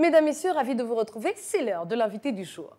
Mesdames, Messieurs, ravi de vous retrouver. C'est l'heure de l'invité du jour.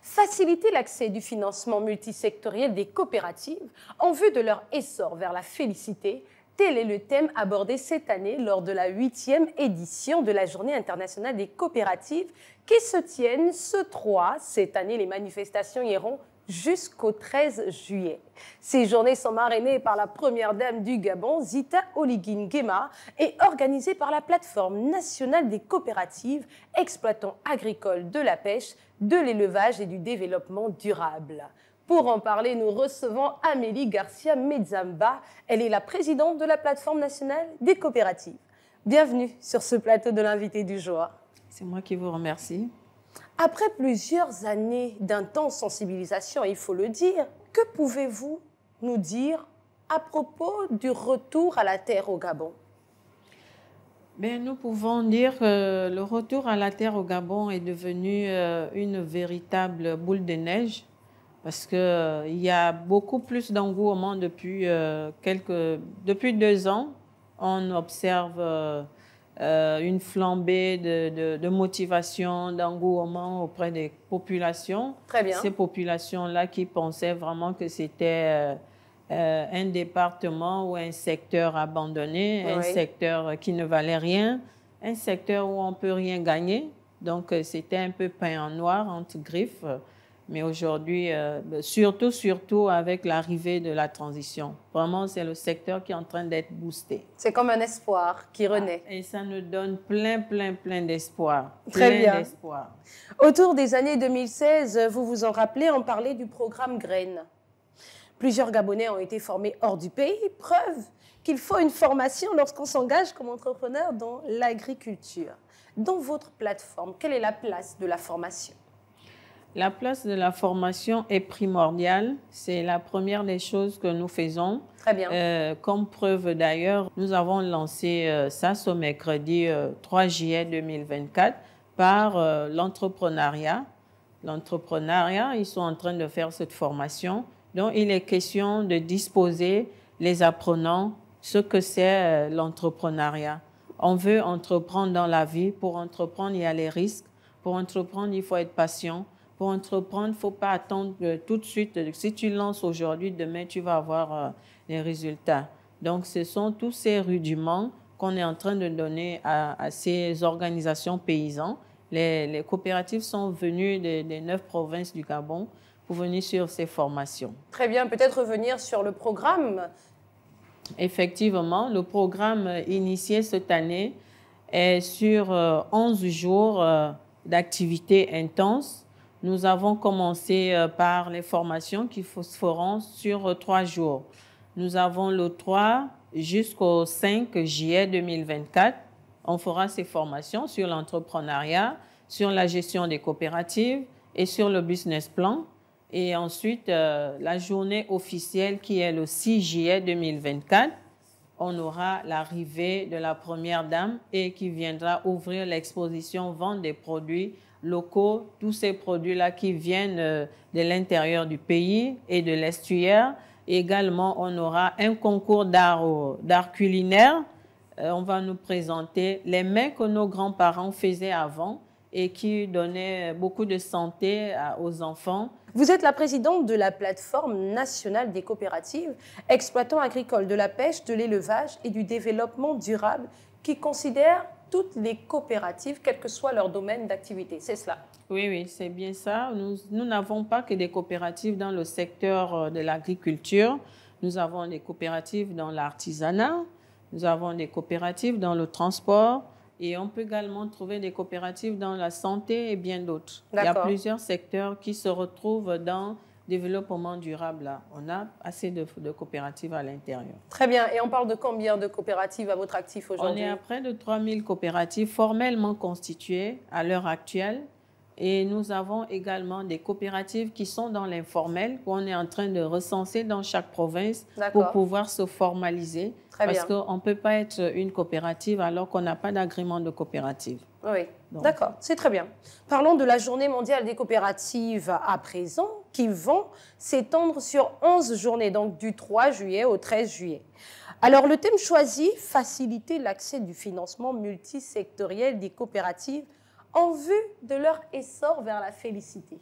Faciliter l'accès du financement multisectoriel des coopératives en vue de leur essor vers la félicité, tel est le thème abordé cette année lors de la huitième édition de la Journée internationale des coopératives qui se tiennent ce 3. Cette année, les manifestations iront jusqu'au 13 juillet. Ces journées sont marrainées par la première dame du Gabon, Zita Oligin Gema, et organisées par la plateforme nationale des coopératives exploitant agricoles de la pêche, de l'élevage et du développement durable. Pour en parler, nous recevons Amélie Garcia mezamba Elle est la présidente de la plateforme nationale des coopératives. Bienvenue sur ce plateau de l'invité du jour. C'est moi qui vous remercie. Après plusieurs années d'intense sensibilisation, il faut le dire, que pouvez-vous nous dire à propos du retour à la terre au Gabon Mais ben, nous pouvons dire que euh, le retour à la terre au Gabon est devenu euh, une véritable boule de neige parce qu'il euh, y a beaucoup plus d'engouement depuis, quelques, depuis deux ans. On observe euh, une flambée de, motivation, d'engouement auprès des populations. Ces populations-là qui pensaient vraiment que c'était euh, euh, un département ou un secteur abandonné, un secteur qui ne valait rien, un secteur où on ne peut rien gagner. Donc c'était un peu peint en noir, entre griffes. Mais aujourd'hui, euh, ben, surtout, surtout avec l'arrivée de la transition, vraiment, c'est le secteur qui est en train d'être boosté. C'est comme un espoir qui ah, renaît. et ça nous donne plein, plein, plein d'espoir. Très bien. Autour des années 2016, vous vous en rappelez, on parlait du programme Graines. Plusieurs Gabonais ont été formés hors du pays, preuve qu'il faut une formation lorsqu'on s'engage comme entrepreneur dans l'agriculture. Dans votre plateforme, quelle est la place de la formation la place de la formation est primordiale. C'est la première des choses que nous faisons. Très bien. Euh, comme preuve d'ailleurs, nous avons lancé euh, ça ce mercredi 3 euh, juillet 2024 par l'entrepreneuriat. L'entrepreneuriat, ils sont en train de faire cette formation. Donc, il est question de disposer les apprenants ce que c'est l'entrepreneuriat. On veut entreprendre dans la vie. Pour entreprendre, il y a les risques. Pour entreprendre, il faut être patient pour entreprendre, il ne faut pas attendre euh, tout de suite. Si tu lances aujourd'hui, demain, tu vas avoir euh, les résultats. Donc, ce sont tous ces rudiments qu'on est en train de donner à, ces organisations paysans. Les, coopératives sont venues des, des neuf provinces du Gabon pour venir sur ces formations. Très bien, peut-être revenir sur le programme. Effectivement, le programme euh, initié cette année est sur 11 jours d'activité intense nous avons commencé euh, par les formations qui feront sur euh, trois jours. Nous avons le 3 jusqu'au 5 juillet 2024. On fera ces formations sur l'entrepreneuriat, sur la gestion des coopératives et sur le business plan. Et ensuite, euh, la journée officielle qui est le 6 juillet 2024, on aura l'arrivée de la Première Dame et qui viendra ouvrir l'exposition Vente des produits locaux, tous ces produits-là qui viennent euh, de l'intérieur du pays et de l'estuaire. Également, on aura un concours d'art culinaire. Euh, on va nous présenter les mains que nos grands-parents faisaient avant et qui donnaient beaucoup de santé aux enfants. Vous êtes la présidente de la plateforme nationale des coopératives, exploitant agricoles de la pêche, de l'élevage et du développement durable, qui considère toutes les coopératives, quel que soit leur domaine d'activité. C'est cela. Oui, oui, c'est bien ça. Nous n'avons pas que des coopératives dans le secteur euh, de l'agriculture. Nous avons des coopératives dans l'artisanat, nous avons des coopératives dans le transport, et on peut également trouver des coopératives dans la santé et bien d'autres. Il y a plusieurs secteurs qui se retrouvent dans développement durable, on a assez de, de coopératives à l'intérieur. Très bien. Et on parle de combien de coopératives à votre actif aujourd'hui On est à près de 3000 coopératives formellement constituées à l'heure actuelle. Et nous avons également des coopératives qui sont dans l'informel, qu'on est en train de recenser dans chaque province pour pouvoir se formaliser. parce qu'on ne peut pas être une coopérative alors qu'on n'a pas d'agrément de coopérative. Oui, d'accord, c'est très bien. Parlons de la journée mondiale des coopératives à présent qui vont s'étendre sur 11 journées, donc du 3 juillet au 13 juillet. Alors le thème choisi, faciliter l'accès du financement multisectoriel des coopératives en vue de leur essor vers la félicité.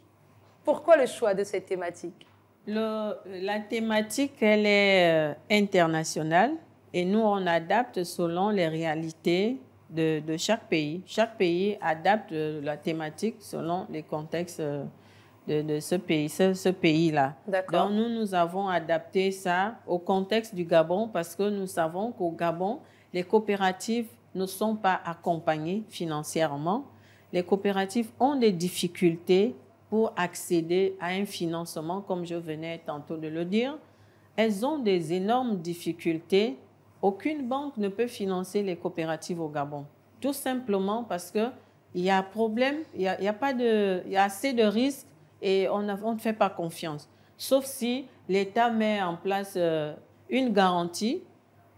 Pourquoi le choix de cette thématique le, La thématique, elle est euh, internationale et nous, on adapte selon les réalités de, de chaque pays. Chaque pays adapte euh, la thématique selon les contextes euh, de, ce pays, ce, pays-là. Donc nous, nous avons adapté ça au contexte du Gabon parce que nous savons qu'au Gabon, les coopératives ne sont pas accompagnées financièrement. Les coopératives ont des difficultés pour accéder à un financement, comme je venais tantôt de le dire. Elles ont des énormes difficultés. Aucune banque ne peut financer les coopératives au Gabon, tout simplement parce que il y a problème, il n'y a, y a pas de, il y a assez de risques et on, ne fait pas confiance. Sauf si l'État met en place euh, une garantie,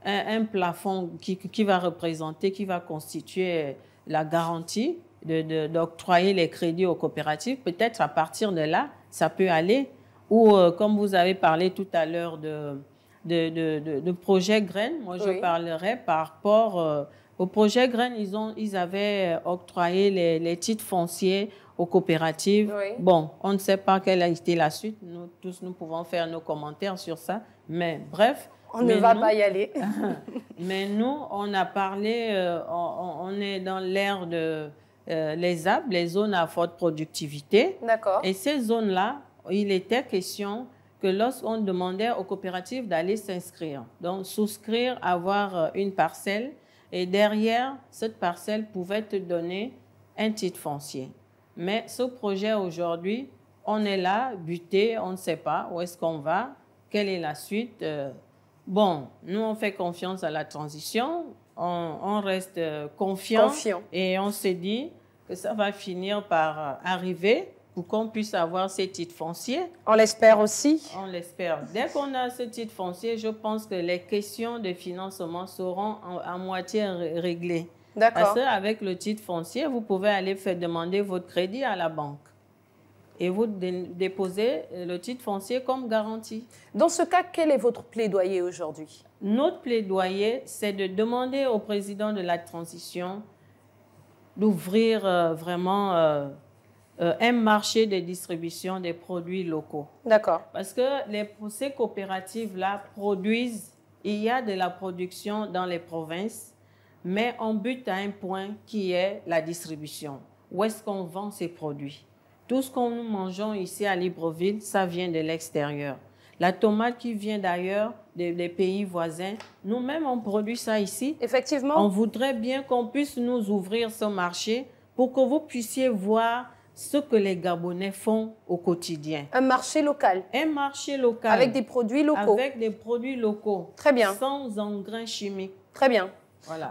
un, plafond qui, qui, va représenter, qui va constituer la garantie d'octroyer de, les crédits aux coopératives. Peut-être à partir de là, ça peut aller. Ou euh, comme vous avez parlé tout à l'heure de, de, projet Graines, moi je parlerai par rapport... Euh, au projet Graines, ils, ont, ils avaient octroyé les, les titres fonciers aux coopératives. Bon, on ne sait pas quelle a été la suite. Nous tous, nous pouvons faire nos commentaires sur ça. Mais bref. On ne va pas y aller. mais nous, on a parlé, euh, on, est dans l'ère de euh, les arbres, les zones à forte productivité. D'accord. Et ces zones-là, il était question que lorsqu'on demandait aux coopératives d'aller s'inscrire, donc souscrire, avoir euh, une parcelle, et derrière, cette parcelle pouvait te donner un titre foncier. Mais ce projet aujourd'hui, on est là, buté, on ne sait pas où est-ce qu'on va, quelle est la suite. Euh. Bon, nous, on fait confiance à la transition, on, reste euh, confiant, confiant, et on se dit que ça va finir par euh, arriver pour qu'on puisse avoir ces titres fonciers. On l'espère aussi. On l'espère. Dès qu'on a ces titres fonciers, je pense que les questions de financement seront à moitié réglées. Parce qu'avec le titre foncier, vous pouvez aller faire demander votre crédit à la banque et vous déposez le titre foncier comme garantie. Dans ce cas, quel est votre plaidoyer aujourd'hui Notre plaidoyer, c'est de demander au président de la transition d'ouvrir euh, vraiment euh, euh, un marché de distribution des produits locaux. D'accord. Parce que les, ces coopératives-là produisent, il y a de la production dans les provinces mais on bute à un point qui est la distribution. Où est-ce qu'on vend ces produits Tout ce qu'on nous mangeons ici à Libreville, ça vient de l'extérieur. La tomate qui vient d'ailleurs, des, des, pays voisins, nous-mêmes, on produit ça ici. Effectivement. On voudrait bien qu'on puisse nous ouvrir ce marché pour que vous puissiez voir ce que les Gabonais font au quotidien. Un marché local. Un marché local. Avec des produits locaux. Avec des produits locaux. Très bien. Sans engrais chimiques. Très bien.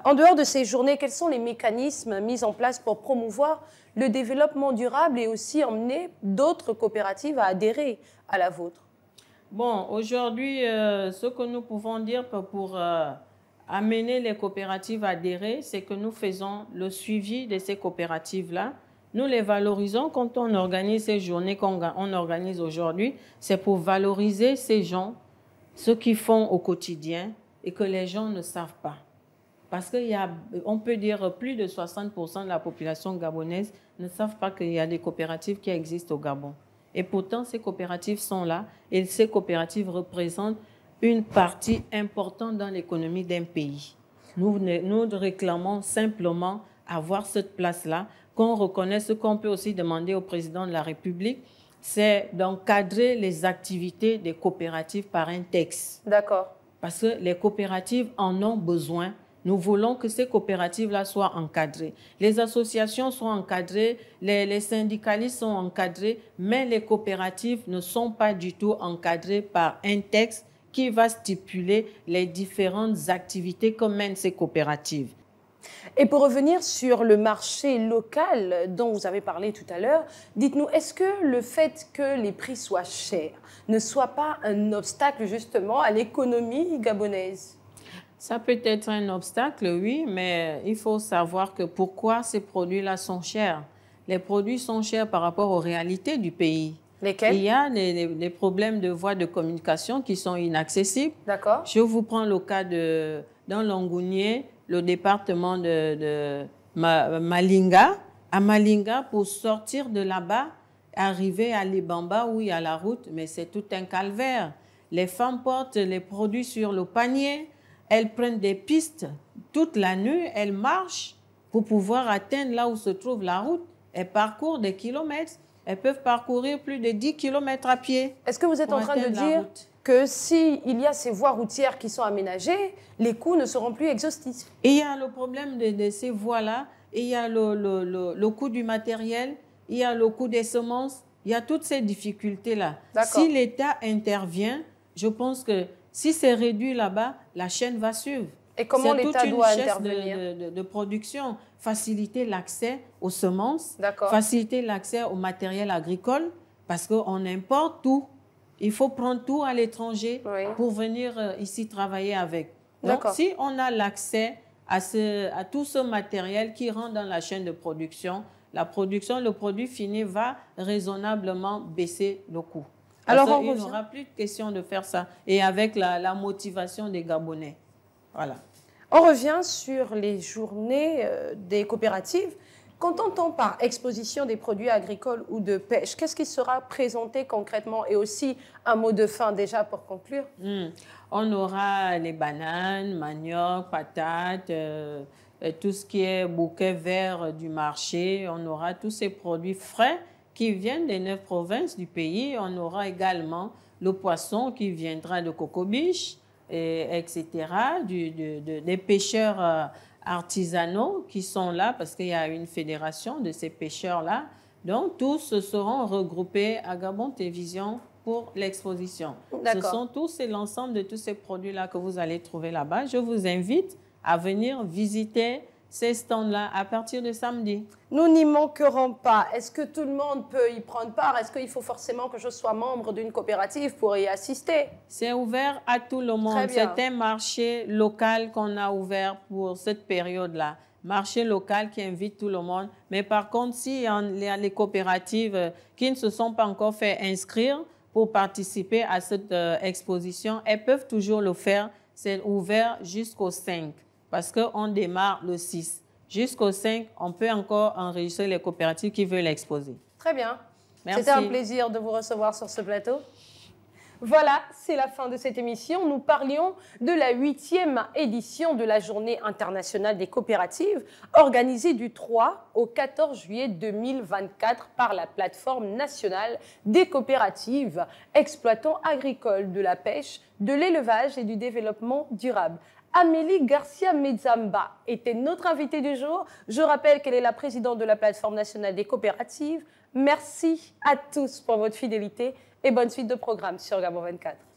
En dehors de ces journées, quels sont les mécanismes mis en place pour promouvoir le développement durable et aussi emmener d'autres coopératives à adhérer à la vôtre Bon, aujourd'hui, euh, ce que nous pouvons dire pour, euh, amener les coopératives à adhérer, c'est que nous faisons le suivi de ces coopératives-là. Nous les valorisons quand on organise ces journées qu'on organise aujourd'hui. C'est pour valoriser ces gens, ceux qui font au quotidien et que les gens ne savent pas. Parce qu'on peut dire plus de 60% de la population gabonaise ne savent pas qu'il y a des coopératives qui existent au Gabon. Et pourtant, ces coopératives sont là et ces coopératives représentent une partie importante dans l'économie d'un pays. Nous, nous réclamons simplement avoir cette place-là, qu'on reconnaisse ce qu'on peut aussi demander au président de la République, c'est d'encadrer les activités des coopératives par un texte. D'accord. Parce que les coopératives en ont besoin nous voulons que ces coopératives-là soient encadrées. Les associations sont encadrées, les, syndicalistes sont encadrés, mais les coopératives ne sont pas du tout encadrées par un texte qui va stipuler les différentes activités que mènent ces coopératives. Et pour revenir sur le marché local dont vous avez parlé tout à l'heure, dites-nous, est-ce que le fait que les prix soient chers ne soit pas un obstacle justement à l'économie gabonaise ça peut être un obstacle, oui, mais il faut savoir que pourquoi ces produits-là sont chers. Les produits sont chers par rapport aux réalités du pays. Lesquels Il y a des, problèmes de voies de communication qui sont inaccessibles. D'accord. Je vous prends le cas de, dans le département de, de Malinga. À Malinga, pour sortir de là-bas, arriver à Libamba, où il y a la route, mais c'est tout un calvaire. Les femmes portent les produits sur le panier elles prennent des pistes toute la nuit, elles marchent pour pouvoir atteindre là où se trouve la route. Elles parcourent des kilomètres. Elles peuvent parcourir plus de 10 kilomètres à pied. Est-ce que vous êtes en train de dire que s'il il y a ces voies routières qui sont aménagées, les coûts ne seront plus exhaustifs il y a le problème de, ces voies-là, il y a le coût du matériel, il y a le coût des semences, il y a toutes ces difficultés-là. Si l'État intervient, je pense que si c'est réduit là-bas, la chaîne va suivre. Et comment l'État doit intervenir de, de, de, production, faciliter l'accès aux semences, faciliter l'accès au matériel agricole, parce qu'on importe tout. Il faut prendre tout à l'étranger pour venir euh, ici travailler avec. Donc, si on a l'accès à, à tout ce matériel qui rentre dans la chaîne de production, la production, le produit fini va raisonnablement baisser le coût. Alors, on plus de question de faire ça. Et avec la, motivation des Gabonais. Voilà. On revient sur les journées euh, des coopératives. Quand on par exposition des produits agricoles ou de pêche, qu'est-ce qui sera présenté concrètement Et aussi un mot de fin déjà pour conclure. Hmm. On aura les bananes, manioc, patates, euh, tout ce qui est bouquet vert du marché. On aura tous ces produits frais qui viennent des neuf provinces du pays. On aura également le poisson qui viendra de Cocobiche, et, etc., des pêcheurs euh, artisanaux qui sont là parce qu'il y a une fédération de ces pêcheurs-là. Donc, tous seront regroupés à Gabon Télévision pour l'exposition. Ce sont tous et l'ensemble de tous ces produits-là que vous allez trouver là-bas. Je vous invite à venir visiter ces stands-là à partir de samedi. Nous n'y manquerons pas. Est-ce que tout le monde peut y prendre part Est-ce qu'il faut forcément que je sois membre d'une coopérative pour y assister C'est ouvert à tout le monde. C'est un marché local qu'on a ouvert pour cette période-là. Marché local qui invite tout le monde. Mais par contre, si y a les coopératives euh, qui ne se sont pas encore fait inscrire pour participer à cette euh, exposition, elles peuvent toujours le faire. C'est ouvert jusqu'au 5 parce qu'on démarre le 6. Jusqu'au 5, on peut encore enregistrer les coopératives qui veulent l'exposer. Très bien. C'était un plaisir de vous recevoir sur ce plateau. Voilà, c'est la fin de cette émission. Nous parlions de la huitième édition de la Journée internationale des coopératives, organisée du 3 au 14 juillet 2024 par la plateforme nationale des coopératives, exploitant agricoles, de la pêche, de l'élevage et du développement durable. Amélie Garcia Mezamba était notre invitée du jour. Je rappelle qu'elle est la présidente de la plateforme nationale des coopératives. Merci à tous pour votre fidélité et bonne suite de programme sur Gabon 24.